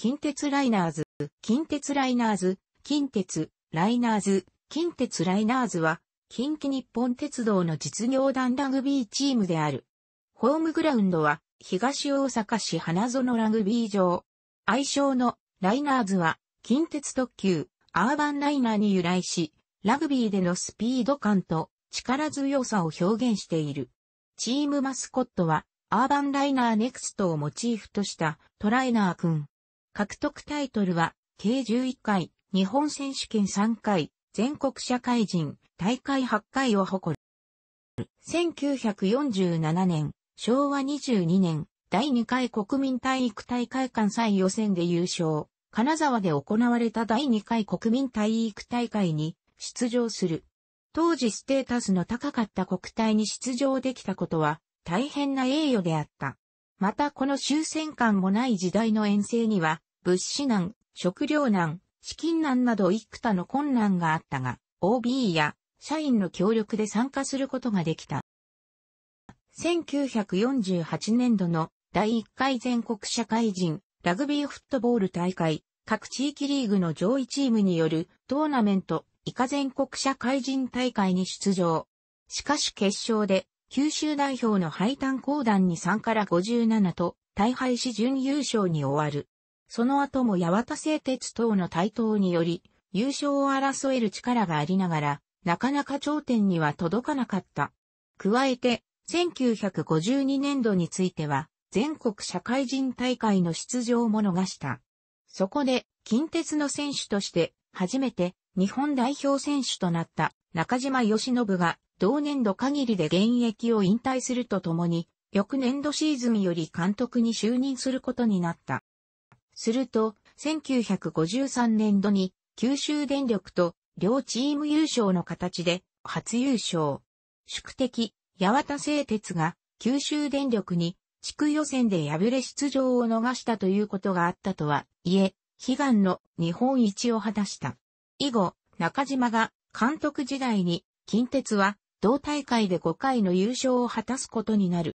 近鉄ライナーズ、近鉄ライナーズ、近鉄、ライナーズ、近鉄ライナーズは、近畿日本鉄道の実業団ラグビーチームである。ホームグラウンドは、東大阪市花園ラグビー場。愛称のライナーズは、近鉄特急、アーバンライナーに由来し、ラグビーでのスピード感と力強さを表現している。チームマスコットは、アーバンライナーネクストをモチーフとしたトライナーくん。獲得タイトルは、計11回、日本選手権3回、全国社会人、大会8回を誇る。1947年、昭和22年、第2回国民体育大会関西予選で優勝。金沢で行われた第2回国民体育大会に出場する。当時ステータスの高かった国体に出場できたことは大変な栄誉であった。またこの終戦感もない時代の遠征には、物資難、食糧難、資金難など幾多の困難があったが、OB や社員の協力で参加することができた。1948年度の第1回全国社会人ラグビーフットボール大会、各地域リーグの上位チームによるトーナメント以下全国社会人大会に出場。しかし決勝で九州代表の敗炭高団に3から57と、大敗し準優勝に終わる。その後も八幡製鉄等の台頭により、優勝を争える力がありながら、なかなか頂点には届かなかった。加えて、1952年度については、全国社会人大会の出場も逃した。そこで、近鉄の選手として、初めて、日本代表選手となった中島義信が同年度限りで現役を引退するとともに、翌年度シーズンより監督に就任することになった。すると、1953年度に九州電力と両チーム優勝の形で初優勝。宿敵、八幡製鉄が九州電力に地区予選で敗れ出場を逃したということがあったとはいえ、悲願の日本一を果たした。以後、中島が監督時代に近鉄は同大会で5回の優勝を果たすことになる。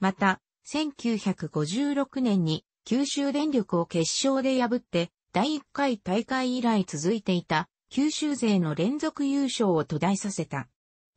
また、1956年に九州電力を決勝で破って第1回大会以来続いていた九州勢の連続優勝を途絶えさせた。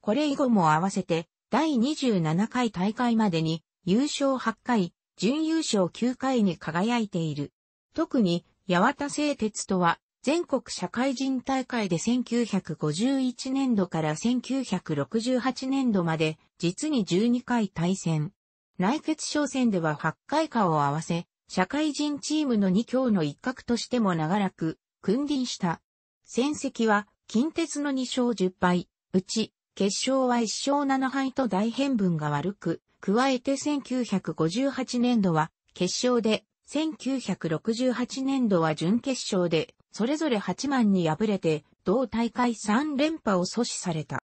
これ以後も合わせて第27回大会までに優勝8回、準優勝9回に輝いている。特に八幡製鉄とは全国社会人大会で1951年度から1968年度まで実に12回対戦。内決勝戦では8回かを合わせ、社会人チームの2強の一角としても長らく君臨した。戦績は近鉄の2勝10敗、うち決勝は1勝7敗と大変分が悪く、加えて1958年度は決勝で1968年度は準決勝でそれぞれ8万に敗れて、同大会3連覇を阻止された。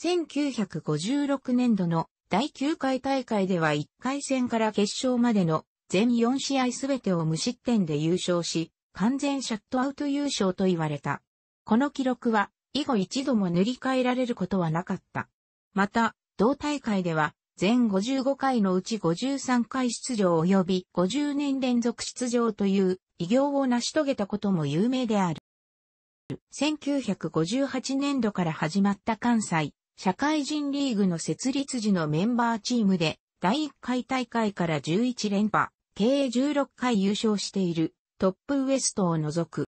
1956年度の第9回大会では1回戦から決勝までの全4試合すべてを無失点で優勝し、完全シャットアウト優勝と言われた。この記録は以後一度も塗り替えられることはなかった。また、同大会では全55回のうち53回出場及び50年連続出場という偉業を成し遂げたことも有名である。1958年度から始まった関西社会人リーグの設立時のメンバーチームで第1回大会から11連覇、計16回優勝しているトップウエストを除く。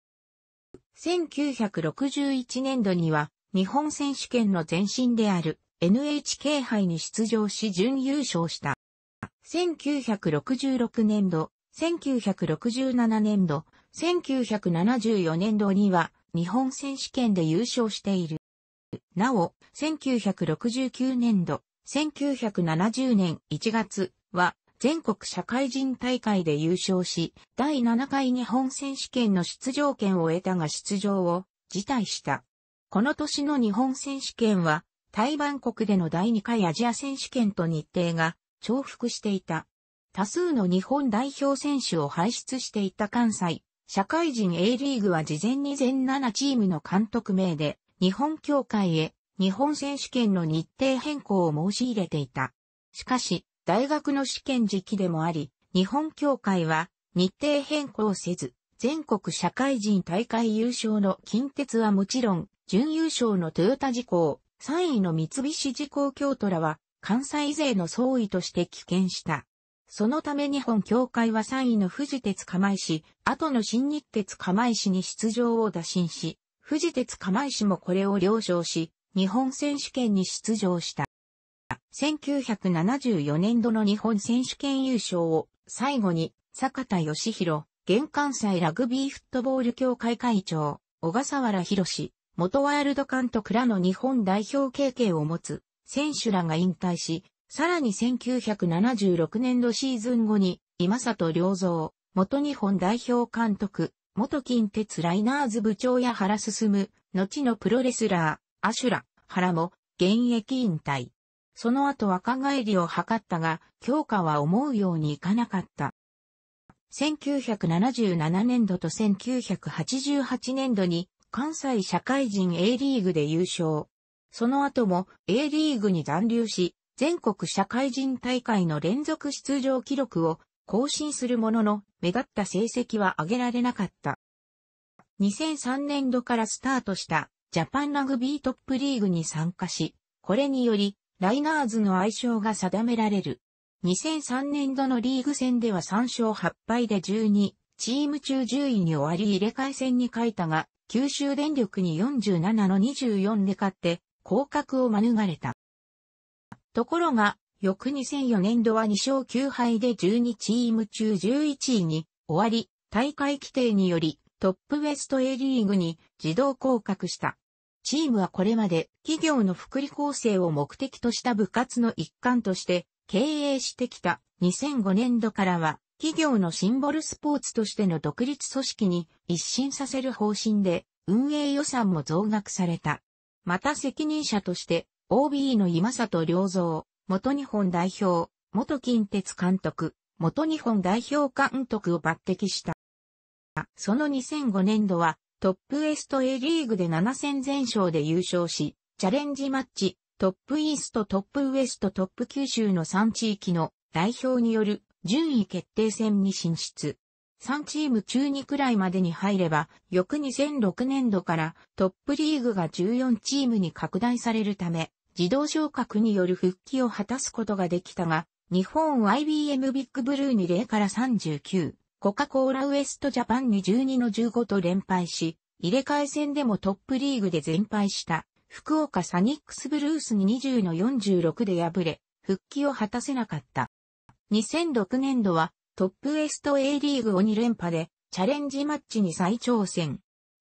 1961年度には日本選手権の前身である NHK 杯に出場し準優勝した。1966年度、1967年度、1974年度には日本選手権で優勝している。なお、1969年度、1970年1月は全国社会人大会で優勝し、第7回日本選手権の出場権を得たが出場を辞退した。この年の日本選手権は、台湾国での第2回アジア選手権と日程が重複していた。多数の日本代表選手を輩出していた関西、社会人 A リーグは事前に全7チームの監督名で、日本協会へ日本選手権の日程変更を申し入れていた。しかし、大学の試験時期でもあり、日本協会は日程変更せず、全国社会人大会優勝の近鉄はもちろん、準優勝のトヨタ事項、3位の三菱事項京都らは、関西勢の総意として棄権した。そのため日本協会は3位の富士鉄釜石、後の新日鉄釜石に出場を打診し、富士鉄釜石もこれを了承し、日本選手権に出場した。1974年度の日本選手権優勝を最後に坂田義弘、現関西ラグビーフットボール協会会長、小笠原博元ワールド監督らの日本代表経験を持つ選手らが引退し、さらに1976年度シーズン後に、今里良造、元日本代表監督、元近鉄ライナーズ部長や原進、後のプロレスラー、アシュラ、原も、現役引退。その後若返りを図ったが、強化は思うようにいかなかった。1977年度と1988年度に関西社会人 A リーグで優勝。その後も A リーグに残留し、全国社会人大会の連続出場記録を更新するものの、目立った成績は上げられなかった。2003年度からスタートしたジャパンラグビートップリーグに参加し、これにより、ライナーズの愛称が定められる。2003年度のリーグ戦では3勝8敗で12、チーム中10位に終わり入れ替え戦に書いたが、九州電力に47の24で勝って、降格を免れた。ところが、翌2004年度は2勝9敗で12チーム中11位に終わり、大会規定によりトップウエスト A リーグに自動降格した。チームはこれまで企業の福利厚生を目的とした部活の一環として経営してきた2005年度からは企業のシンボルスポーツとしての独立組織に一新させる方針で運営予算も増額された。また責任者として OB の今里良造、元日本代表、元近鉄監督、元日本代表監督を抜擢した。その2005年度は、トップエスト A リーグで7戦全勝で優勝し、チャレンジマッチ、トップイースト、トップウエスト、トップ九州の3地域の代表による順位決定戦に進出。3チーム中2くらいまでに入れば、翌2006年度からトップリーグが14チームに拡大されるため、自動昇格による復帰を果たすことができたが、日本 IBM ビッグブルーに0から39、コカ・コーラウエストジャパンに12の15と連敗し、入れ替え戦でもトップリーグで全敗した福岡サニックスブルースに20の46で敗れ、復帰を果たせなかった。2006年度はトップエスト A リーグを2連覇でチャレンジマッチに再挑戦。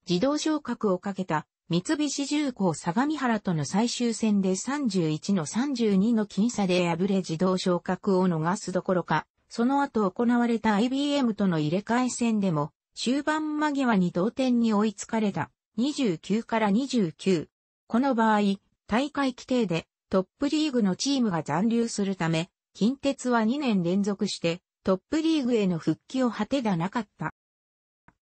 自動昇格をかけた三菱重工相模原との最終戦で31の32の僅差で敗れ自動昇格を逃すどころか、その後行われた IBM との入れ替え戦でも、終盤間際に同点に追いつかれた29から29。この場合、大会規定でトップリーグのチームが残留するため、近鉄は2年連続してトップリーグへの復帰を果てだなかった。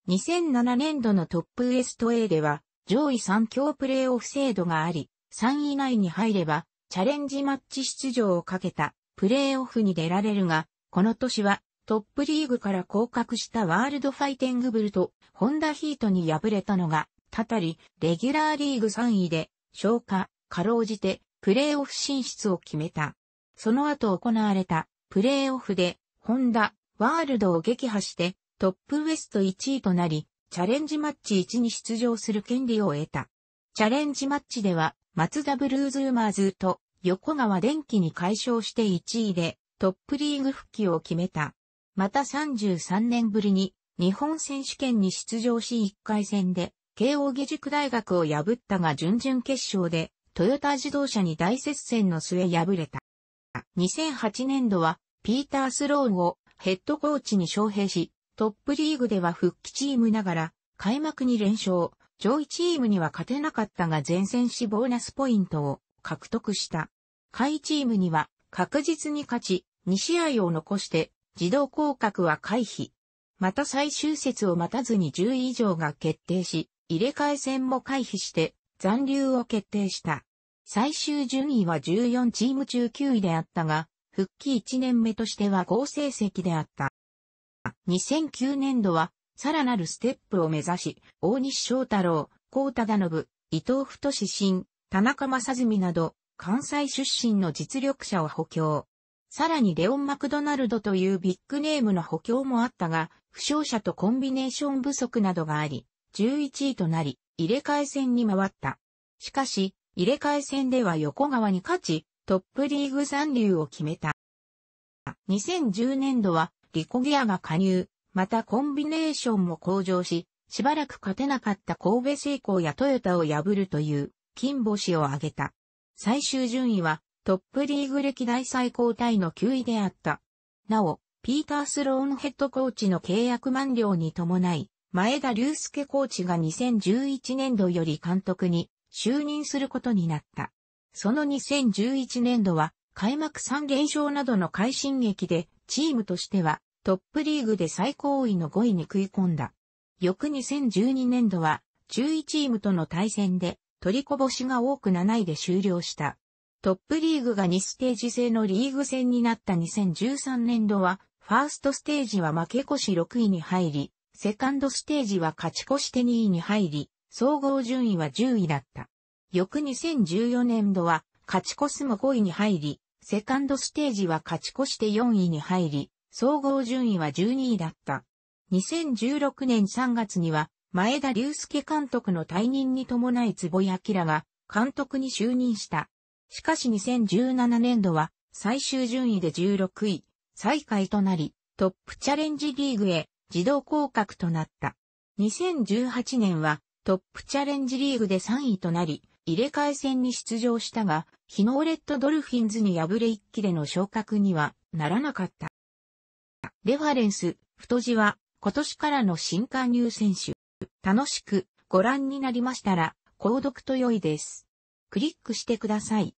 2007年度のトップウエスト A では上位3強プレーオフ制度があり、3位以内に入れば、チャレンジマッチ出場をかけたプレーオフに出られるが、この年はトップリーグから降格したワールドファイティングブルとホンダヒートに敗れたのが、たたり、レギュラーリーグ3位で消化、かろうじてプレーオフ進出を決めた。その後行われたプレーオフでホンダ、ワールドを撃破してトップウエスト1位となり、チャレンジマッチ1に出場する権利を得た。チャレンジマッチでは、松田ブルーズウマーズと横川電機に解消して1位でトップリーグ復帰を決めた。また33年ぶりに日本選手権に出場し1回戦で慶応義塾大学を破ったが準々決勝でトヨタ自動車に大接戦の末敗れた。2008年度はピーター・スローンをヘッドコーチに招聘しトップリーグでは復帰チームながら、開幕に連勝、上位チームには勝てなかったが前線死ボーナスポイントを獲得した。下位チームには確実に勝ち、2試合を残して自動降格は回避。また最終節を待たずに10位以上が決定し、入れ替え戦も回避して残留を決定した。最終順位は14チーム中9位であったが、復帰1年目としては合成績であった。2009年度は、さらなるステップを目指し、大西翔太郎、高田信、伊藤太志新、田中正純など、関西出身の実力者を補強。さらにレオン・マクドナルドというビッグネームの補強もあったが、負傷者とコンビネーション不足などがあり、11位となり、入れ替え戦に回った。しかし、入れ替え戦では横川に勝ち、トップリーグ残留を決めた。2010年度は、リコギアが加入、またコンビネーションも向上し、しばらく勝てなかった神戸製鋼やトヨタを破るという金星を挙げた。最終順位はトップリーグ歴代最高タイの9位であった。なお、ピーター・スローンヘッドコーチの契約満了に伴い、前田隆介コーチが2011年度より監督に就任することになった。その2011年度は開幕3連勝などの快進撃でチームとしてはトップリーグで最高位の5位に食い込んだ。翌2012年度は、11チームとの対戦で、取りこぼしが多く7位で終了した。トップリーグが2ステージ制のリーグ戦になった2013年度は、ファーストステージは負け越し6位に入り、セカンドステージは勝ち越して2位に入り、総合順位は10位だった。翌2014年度は、勝ち越すも5位に入り、セカンドステージは勝ち越して4位に入り、総合順位は12位だった。2016年3月には、前田隆介監督の退任に伴い坪井明が監督に就任した。しかし2017年度は最終順位で16位、最下位となり、トップチャレンジリーグへ自動降格となった。2018年はトップチャレンジリーグで3位となり、入れ替え戦に出場したが、日ノーレッドドルフィンズに敗れ一気での昇格にはならなかった。レファレンス、太字は、今年からの新加入選手。楽しくご覧になりましたら、購読と良いです。クリックしてください。